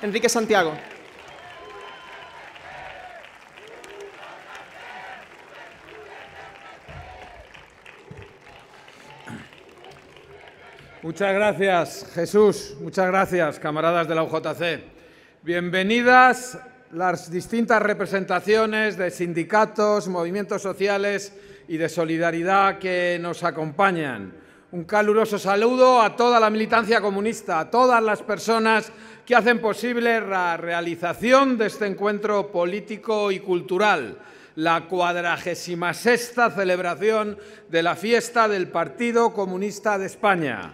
Enrique Santiago. Muchas gracias, Jesús. Muchas gracias, camaradas de la UJC. Bienvenidas las distintas representaciones de sindicatos, movimientos sociales y de solidaridad que nos acompañan. Un caluroso saludo a toda la militancia comunista, a todas las personas que hacen posible la realización de este encuentro político y cultural, la cuadragésima sexta celebración de la fiesta del Partido Comunista de España.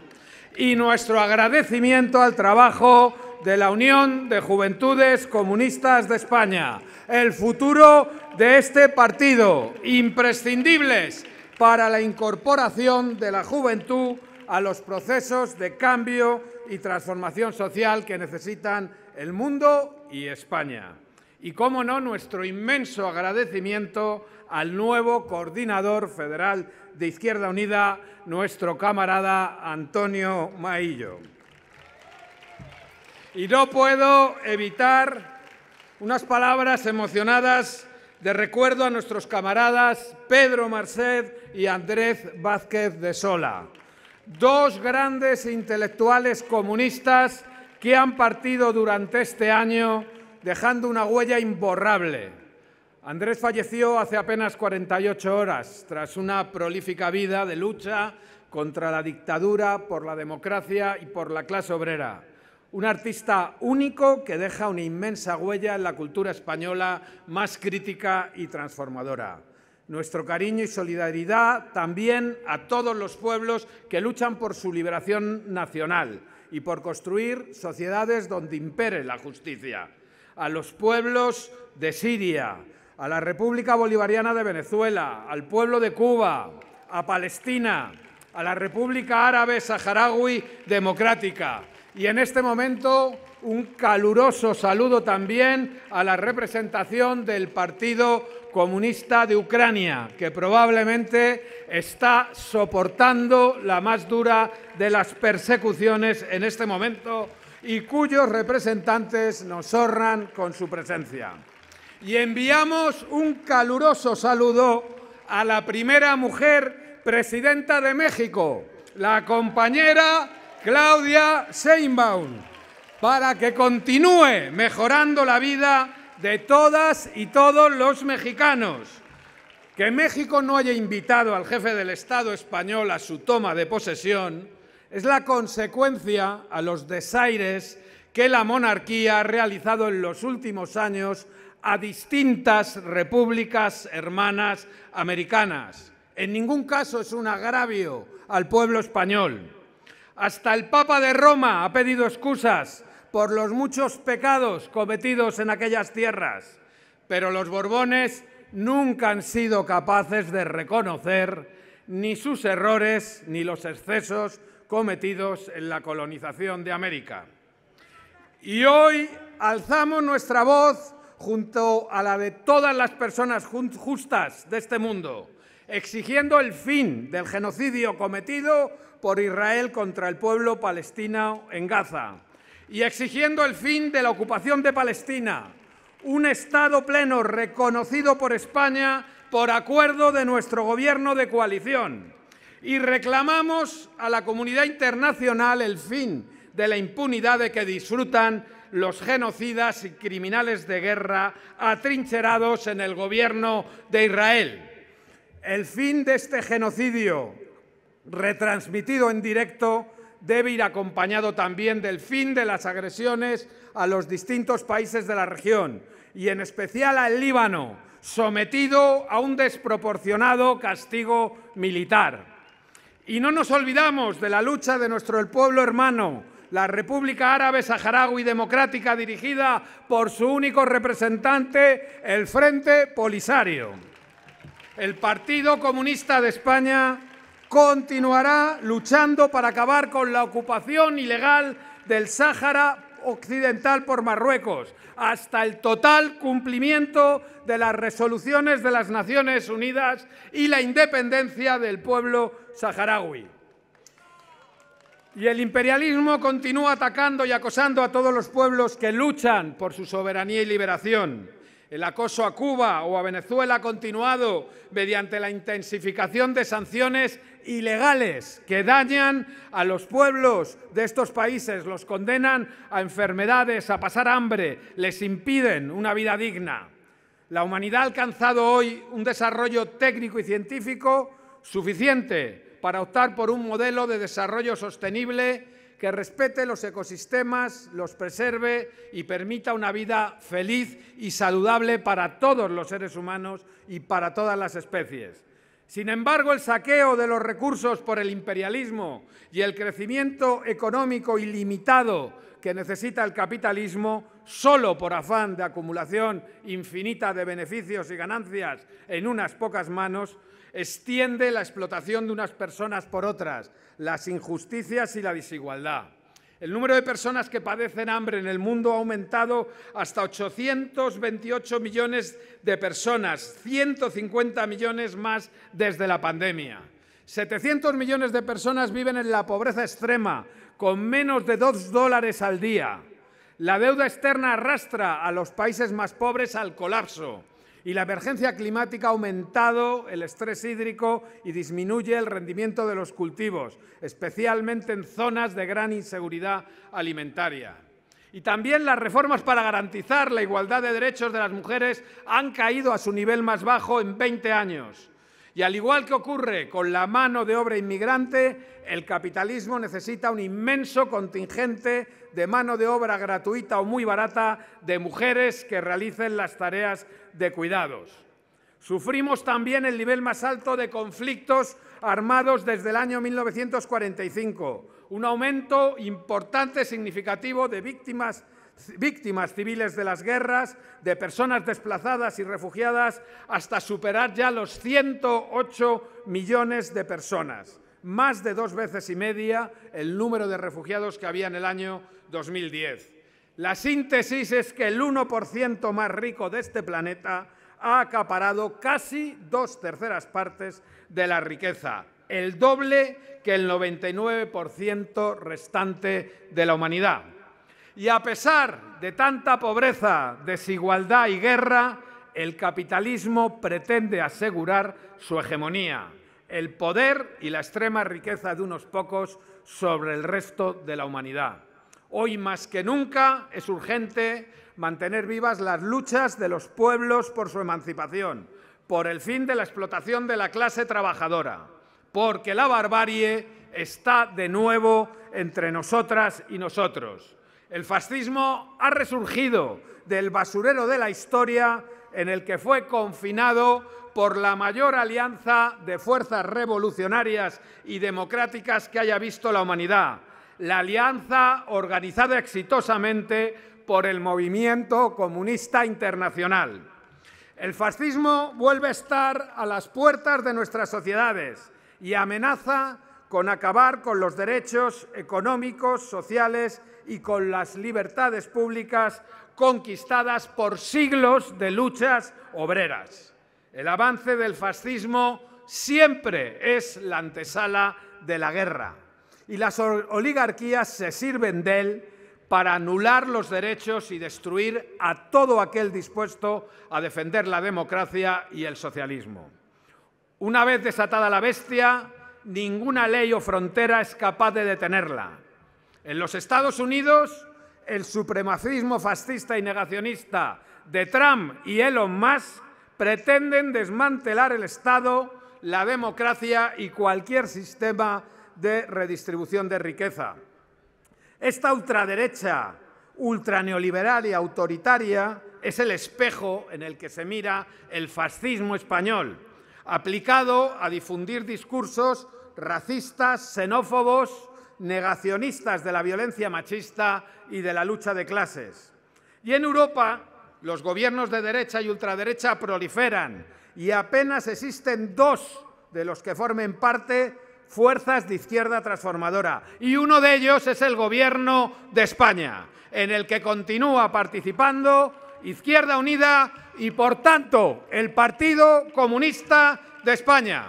Y nuestro agradecimiento al trabajo de la Unión de Juventudes Comunistas de España, el futuro de este partido, imprescindibles para la incorporación de la juventud a los procesos de cambio y transformación social que necesitan el mundo y España. Y, cómo no, nuestro inmenso agradecimiento al nuevo coordinador federal de Izquierda Unida, nuestro camarada Antonio Maillo. Y no puedo evitar unas palabras emocionadas de recuerdo a nuestros camaradas Pedro Marcet y Andrés Vázquez de Sola, dos grandes intelectuales comunistas que han partido durante este año dejando una huella imborrable. Andrés falleció hace apenas 48 horas, tras una prolífica vida de lucha contra la dictadura, por la democracia y por la clase obrera un artista único que deja una inmensa huella en la cultura española más crítica y transformadora. Nuestro cariño y solidaridad también a todos los pueblos que luchan por su liberación nacional y por construir sociedades donde impere la justicia. A los pueblos de Siria, a la República Bolivariana de Venezuela, al pueblo de Cuba, a Palestina, a la República Árabe Saharaui Democrática, y en este momento un caluroso saludo también a la representación del Partido Comunista de Ucrania, que probablemente está soportando la más dura de las persecuciones en este momento y cuyos representantes nos honran con su presencia. Y enviamos un caluroso saludo a la primera mujer presidenta de México, la compañera Claudia Seinbaum, para que continúe mejorando la vida de todas y todos los mexicanos. Que México no haya invitado al jefe del Estado español a su toma de posesión es la consecuencia a los desaires que la monarquía ha realizado en los últimos años a distintas repúblicas hermanas americanas. En ningún caso es un agravio al pueblo español. Hasta el Papa de Roma ha pedido excusas por los muchos pecados cometidos en aquellas tierras, pero los Borbones nunca han sido capaces de reconocer ni sus errores ni los excesos cometidos en la colonización de América. Y hoy alzamos nuestra voz junto a la de todas las personas justas de este mundo, exigiendo el fin del genocidio cometido por Israel contra el pueblo palestino en Gaza y exigiendo el fin de la ocupación de Palestina, un Estado pleno reconocido por España por acuerdo de nuestro gobierno de coalición. Y reclamamos a la comunidad internacional el fin de la impunidad de que disfrutan los genocidas y criminales de guerra atrincherados en el gobierno de Israel. El fin de este genocidio retransmitido en directo, debe ir acompañado también del fin de las agresiones a los distintos países de la región y en especial al Líbano, sometido a un desproporcionado castigo militar. Y no nos olvidamos de la lucha de nuestro pueblo hermano, la República Árabe Saharaui Democrática, dirigida por su único representante, el Frente Polisario. El Partido Comunista de España continuará luchando para acabar con la ocupación ilegal del Sáhara Occidental por Marruecos, hasta el total cumplimiento de las resoluciones de las Naciones Unidas y la independencia del pueblo saharaui. Y el imperialismo continúa atacando y acosando a todos los pueblos que luchan por su soberanía y liberación. El acoso a Cuba o a Venezuela ha continuado mediante la intensificación de sanciones ilegales que dañan a los pueblos de estos países, los condenan a enfermedades, a pasar hambre, les impiden una vida digna. La humanidad ha alcanzado hoy un desarrollo técnico y científico suficiente para optar por un modelo de desarrollo sostenible que respete los ecosistemas, los preserve y permita una vida feliz y saludable para todos los seres humanos y para todas las especies. Sin embargo, el saqueo de los recursos por el imperialismo y el crecimiento económico ilimitado que necesita el capitalismo solo por afán de acumulación infinita de beneficios y ganancias en unas pocas manos, extiende la explotación de unas personas por otras, las injusticias y la desigualdad. El número de personas que padecen hambre en el mundo ha aumentado hasta 828 millones de personas, 150 millones más desde la pandemia. 700 millones de personas viven en la pobreza extrema, con menos de 2 dólares al día. La deuda externa arrastra a los países más pobres al colapso y la emergencia climática ha aumentado el estrés hídrico y disminuye el rendimiento de los cultivos, especialmente en zonas de gran inseguridad alimentaria. Y también las reformas para garantizar la igualdad de derechos de las mujeres han caído a su nivel más bajo en 20 años. Y al igual que ocurre con la mano de obra inmigrante, el capitalismo necesita un inmenso contingente de mano de obra gratuita o muy barata de mujeres que realicen las tareas de cuidados. Sufrimos también el nivel más alto de conflictos armados desde el año 1945, un aumento importante, significativo de víctimas, víctimas civiles de las guerras, de personas desplazadas y refugiadas, hasta superar ya los 108 millones de personas más de dos veces y media el número de refugiados que había en el año 2010. La síntesis es que el 1% más rico de este planeta ha acaparado casi dos terceras partes de la riqueza, el doble que el 99% restante de la humanidad. Y a pesar de tanta pobreza, desigualdad y guerra, el capitalismo pretende asegurar su hegemonía el poder y la extrema riqueza de unos pocos sobre el resto de la humanidad. Hoy más que nunca es urgente mantener vivas las luchas de los pueblos por su emancipación, por el fin de la explotación de la clase trabajadora, porque la barbarie está de nuevo entre nosotras y nosotros. El fascismo ha resurgido del basurero de la historia en el que fue confinado por la mayor alianza de fuerzas revolucionarias y democráticas que haya visto la humanidad, la alianza organizada exitosamente por el movimiento comunista internacional. El fascismo vuelve a estar a las puertas de nuestras sociedades y amenaza con acabar con los derechos económicos, sociales y con las libertades públicas conquistadas por siglos de luchas obreras. El avance del fascismo siempre es la antesala de la guerra y las oligarquías se sirven de él para anular los derechos y destruir a todo aquel dispuesto a defender la democracia y el socialismo. Una vez desatada la bestia, ninguna ley o frontera es capaz de detenerla. En los Estados Unidos, el supremacismo fascista y negacionista de Trump y Elon Musk pretenden desmantelar el Estado, la democracia y cualquier sistema de redistribución de riqueza. Esta ultraderecha, ultraneoliberal y autoritaria es el espejo en el que se mira el fascismo español, aplicado a difundir discursos racistas, xenófobos, negacionistas de la violencia machista y de la lucha de clases. Y en Europa, los gobiernos de derecha y ultraderecha proliferan y apenas existen dos de los que formen parte fuerzas de izquierda transformadora. Y uno de ellos es el Gobierno de España, en el que continúa participando Izquierda Unida y, por tanto, el Partido Comunista de España.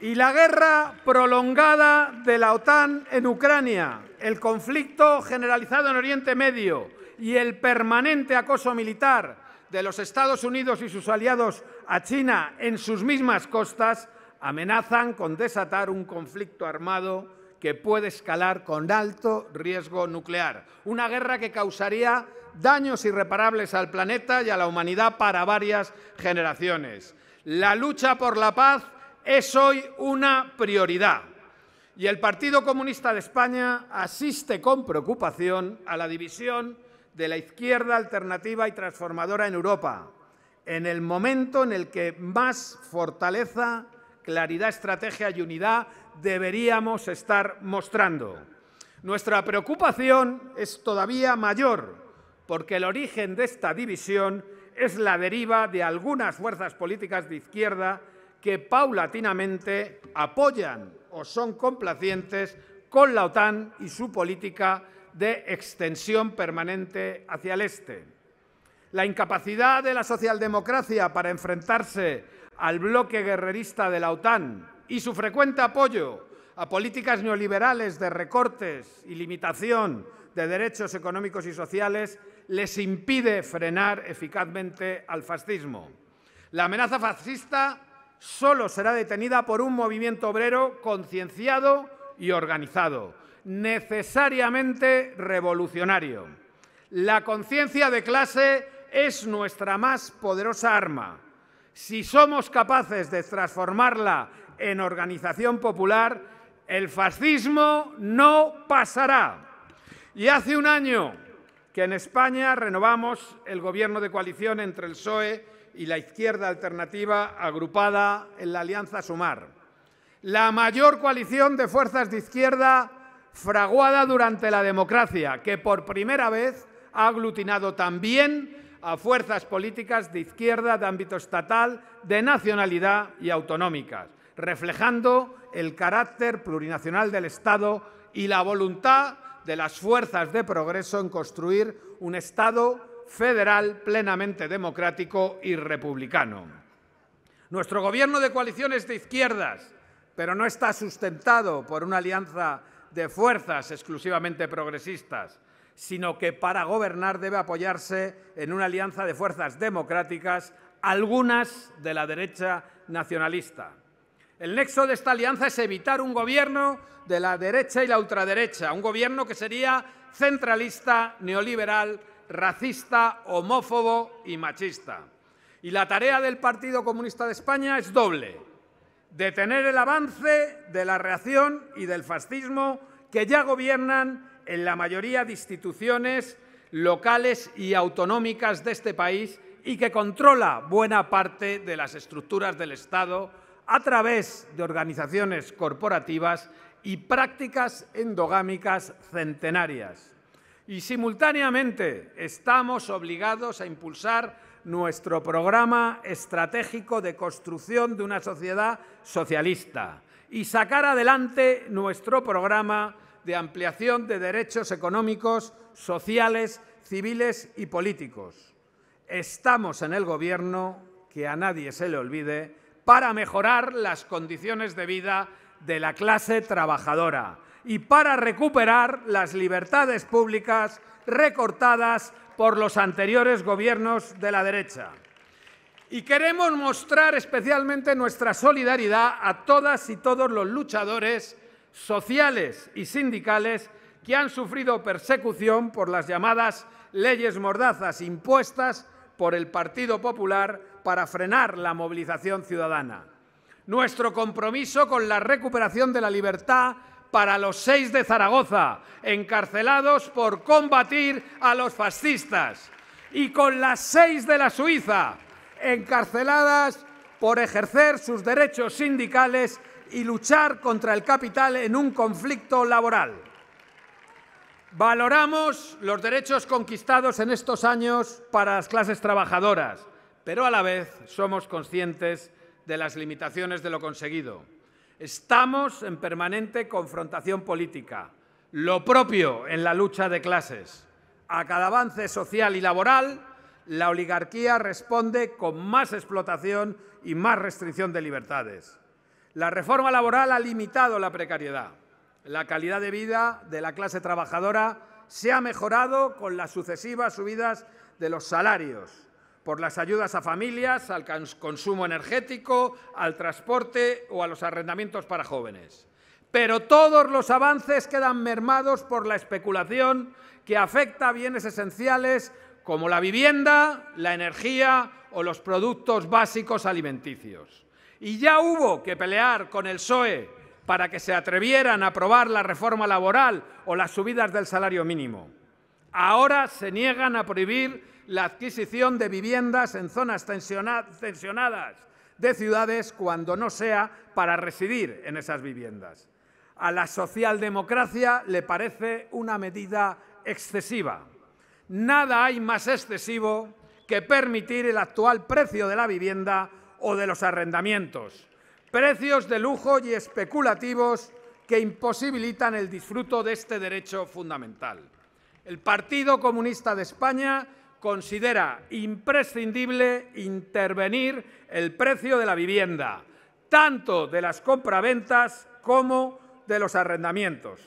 Y la guerra prolongada de la OTAN en Ucrania, el conflicto generalizado en Oriente Medio, y el permanente acoso militar de los Estados Unidos y sus aliados a China en sus mismas costas amenazan con desatar un conflicto armado que puede escalar con alto riesgo nuclear. Una guerra que causaría daños irreparables al planeta y a la humanidad para varias generaciones. La lucha por la paz es hoy una prioridad. Y el Partido Comunista de España asiste con preocupación a la división de la izquierda alternativa y transformadora en Europa, en el momento en el que más fortaleza, claridad, estrategia y unidad deberíamos estar mostrando. Nuestra preocupación es todavía mayor, porque el origen de esta división es la deriva de algunas fuerzas políticas de izquierda que paulatinamente apoyan o son complacientes con la OTAN y su política de extensión permanente hacia el este. La incapacidad de la socialdemocracia para enfrentarse al bloque guerrerista de la OTAN y su frecuente apoyo a políticas neoliberales de recortes y limitación de derechos económicos y sociales les impide frenar eficazmente al fascismo. La amenaza fascista solo será detenida por un movimiento obrero concienciado y organizado, necesariamente revolucionario. La conciencia de clase es nuestra más poderosa arma. Si somos capaces de transformarla en organización popular, el fascismo no pasará. Y hace un año que en España renovamos el gobierno de coalición entre el PSOE y la izquierda alternativa agrupada en la Alianza Sumar. La mayor coalición de fuerzas de izquierda fraguada durante la democracia, que por primera vez ha aglutinado también a fuerzas políticas de izquierda, de ámbito estatal, de nacionalidad y autonómicas, reflejando el carácter plurinacional del Estado y la voluntad de las fuerzas de progreso en construir un Estado federal plenamente democrático y republicano. Nuestro gobierno de coaliciones de izquierdas, pero no está sustentado por una alianza de fuerzas exclusivamente progresistas, sino que para gobernar debe apoyarse en una alianza de fuerzas democráticas, algunas de la derecha nacionalista. El nexo de esta alianza es evitar un gobierno de la derecha y la ultraderecha, un gobierno que sería centralista, neoliberal, racista, homófobo y machista. Y la tarea del Partido Comunista de España es doble detener el avance de la reacción y del fascismo que ya gobiernan en la mayoría de instituciones locales y autonómicas de este país y que controla buena parte de las estructuras del Estado a través de organizaciones corporativas y prácticas endogámicas centenarias. Y simultáneamente estamos obligados a impulsar nuestro programa estratégico de construcción de una sociedad socialista y sacar adelante nuestro programa de ampliación de derechos económicos, sociales, civiles y políticos. Estamos en el Gobierno, que a nadie se le olvide, para mejorar las condiciones de vida de la clase trabajadora y para recuperar las libertades públicas recortadas por los anteriores gobiernos de la derecha. Y queremos mostrar especialmente nuestra solidaridad a todas y todos los luchadores sociales y sindicales que han sufrido persecución por las llamadas leyes mordazas impuestas por el Partido Popular para frenar la movilización ciudadana. Nuestro compromiso con la recuperación de la libertad para los seis de Zaragoza, encarcelados por combatir a los fascistas, y con las seis de la Suiza, encarceladas por ejercer sus derechos sindicales y luchar contra el capital en un conflicto laboral. Valoramos los derechos conquistados en estos años para las clases trabajadoras, pero a la vez somos conscientes de las limitaciones de lo conseguido. Estamos en permanente confrontación política, lo propio en la lucha de clases. A cada avance social y laboral, la oligarquía responde con más explotación y más restricción de libertades. La reforma laboral ha limitado la precariedad. La calidad de vida de la clase trabajadora se ha mejorado con las sucesivas subidas de los salarios por las ayudas a familias, al consumo energético, al transporte o a los arrendamientos para jóvenes. Pero todos los avances quedan mermados por la especulación que afecta a bienes esenciales como la vivienda, la energía o los productos básicos alimenticios. Y ya hubo que pelear con el PSOE para que se atrevieran a aprobar la reforma laboral o las subidas del salario mínimo. Ahora se niegan a prohibir la adquisición de viviendas en zonas tensionadas de ciudades cuando no sea para residir en esas viviendas. A la socialdemocracia le parece una medida excesiva. Nada hay más excesivo que permitir el actual precio de la vivienda o de los arrendamientos, precios de lujo y especulativos que imposibilitan el disfruto de este derecho fundamental. El Partido Comunista de España considera imprescindible intervenir el precio de la vivienda, tanto de las compraventas como de los arrendamientos.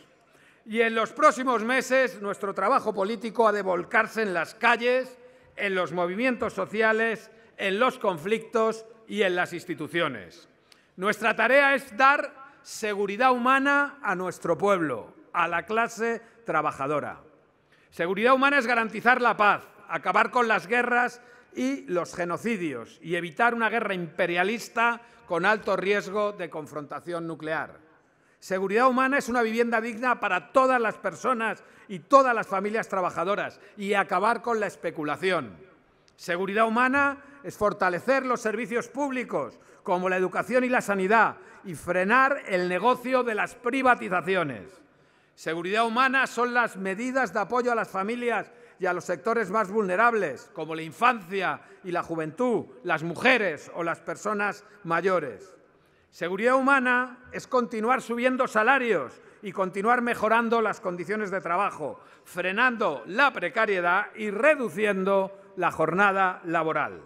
Y en los próximos meses nuestro trabajo político ha de volcarse en las calles, en los movimientos sociales, en los conflictos y en las instituciones. Nuestra tarea es dar seguridad humana a nuestro pueblo, a la clase trabajadora. Seguridad humana es garantizar la paz, acabar con las guerras y los genocidios y evitar una guerra imperialista con alto riesgo de confrontación nuclear. Seguridad humana es una vivienda digna para todas las personas y todas las familias trabajadoras y acabar con la especulación. Seguridad humana es fortalecer los servicios públicos como la educación y la sanidad y frenar el negocio de las privatizaciones. Seguridad humana son las medidas de apoyo a las familias y a los sectores más vulnerables, como la infancia y la juventud, las mujeres o las personas mayores. Seguridad humana es continuar subiendo salarios y continuar mejorando las condiciones de trabajo, frenando la precariedad y reduciendo la jornada laboral.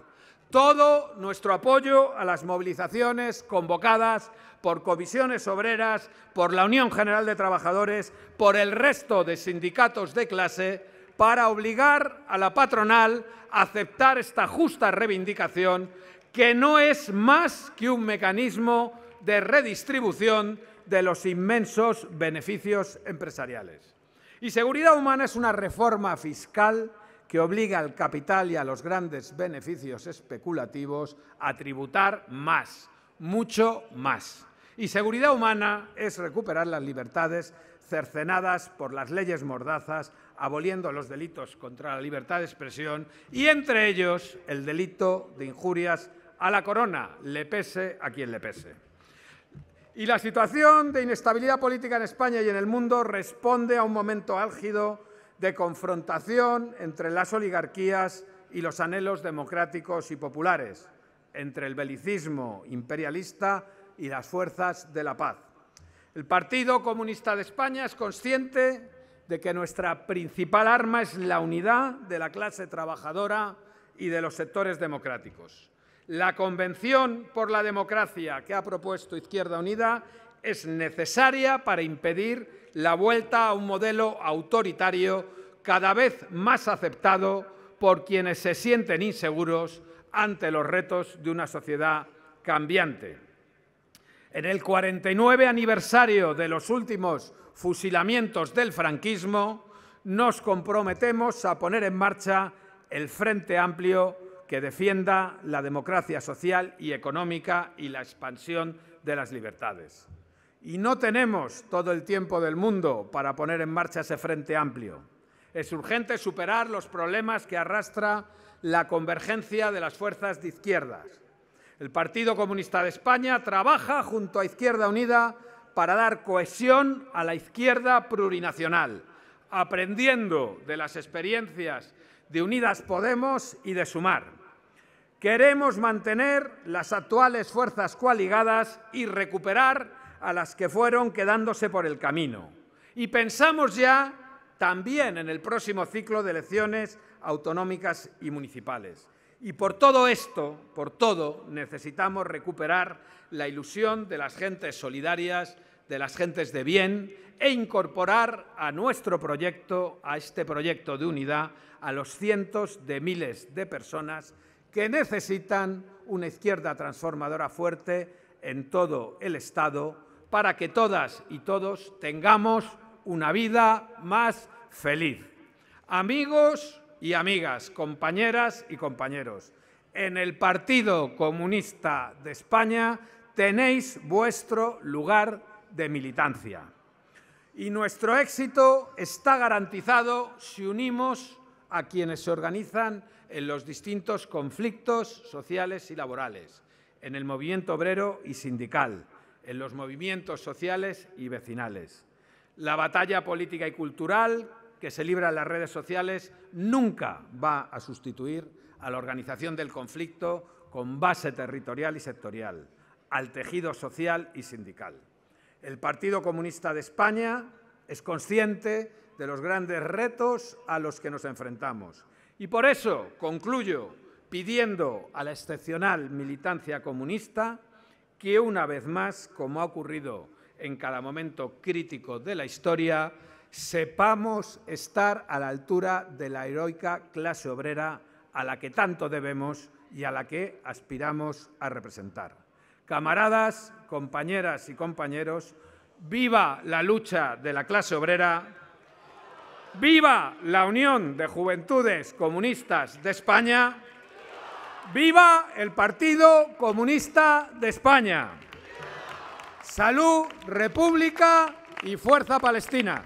Todo nuestro apoyo a las movilizaciones convocadas por comisiones obreras, por la Unión General de Trabajadores, por el resto de sindicatos de clase para obligar a la patronal a aceptar esta justa reivindicación, que no es más que un mecanismo de redistribución de los inmensos beneficios empresariales. Y seguridad humana es una reforma fiscal que obliga al capital y a los grandes beneficios especulativos a tributar más, mucho más. Y seguridad humana es recuperar las libertades cercenadas por las leyes mordazas, aboliendo los delitos contra la libertad de expresión y entre ellos el delito de injurias a la corona, le pese a quien le pese. Y la situación de inestabilidad política en España y en el mundo responde a un momento álgido de confrontación entre las oligarquías y los anhelos democráticos y populares, entre el belicismo imperialista y las fuerzas de la paz. El Partido Comunista de España es consciente de que nuestra principal arma es la unidad de la clase trabajadora y de los sectores democráticos. La Convención por la Democracia que ha propuesto Izquierda Unida es necesaria para impedir la vuelta a un modelo autoritario cada vez más aceptado por quienes se sienten inseguros ante los retos de una sociedad cambiante. En el 49 aniversario de los últimos fusilamientos del franquismo, nos comprometemos a poner en marcha el Frente Amplio que defienda la democracia social y económica y la expansión de las libertades. Y no tenemos todo el tiempo del mundo para poner en marcha ese Frente Amplio. Es urgente superar los problemas que arrastra la convergencia de las fuerzas de izquierdas el Partido Comunista de España trabaja junto a Izquierda Unida para dar cohesión a la izquierda plurinacional, aprendiendo de las experiencias de Unidas Podemos y de Sumar. Queremos mantener las actuales fuerzas coaligadas y recuperar a las que fueron quedándose por el camino. Y pensamos ya también en el próximo ciclo de elecciones autonómicas y municipales. Y por todo esto, por todo, necesitamos recuperar la ilusión de las gentes solidarias, de las gentes de bien, e incorporar a nuestro proyecto, a este proyecto de unidad, a los cientos de miles de personas que necesitan una izquierda transformadora fuerte en todo el Estado para que todas y todos tengamos una vida más feliz. Amigos, y amigas, compañeras y compañeros. En el Partido Comunista de España tenéis vuestro lugar de militancia. Y nuestro éxito está garantizado si unimos a quienes se organizan en los distintos conflictos sociales y laborales, en el movimiento obrero y sindical, en los movimientos sociales y vecinales. La batalla política y cultural que se libra en las redes sociales nunca va a sustituir a la organización del conflicto con base territorial y sectorial, al tejido social y sindical. El Partido Comunista de España es consciente de los grandes retos a los que nos enfrentamos. Y por eso concluyo pidiendo a la excepcional militancia comunista que una vez más, como ha ocurrido en cada momento crítico de la historia, sepamos estar a la altura de la heroica clase obrera a la que tanto debemos y a la que aspiramos a representar. Camaradas, compañeras y compañeros, viva la lucha de la clase obrera, viva la Unión de Juventudes Comunistas de España, viva el Partido Comunista de España. Salud, República y Fuerza Palestina.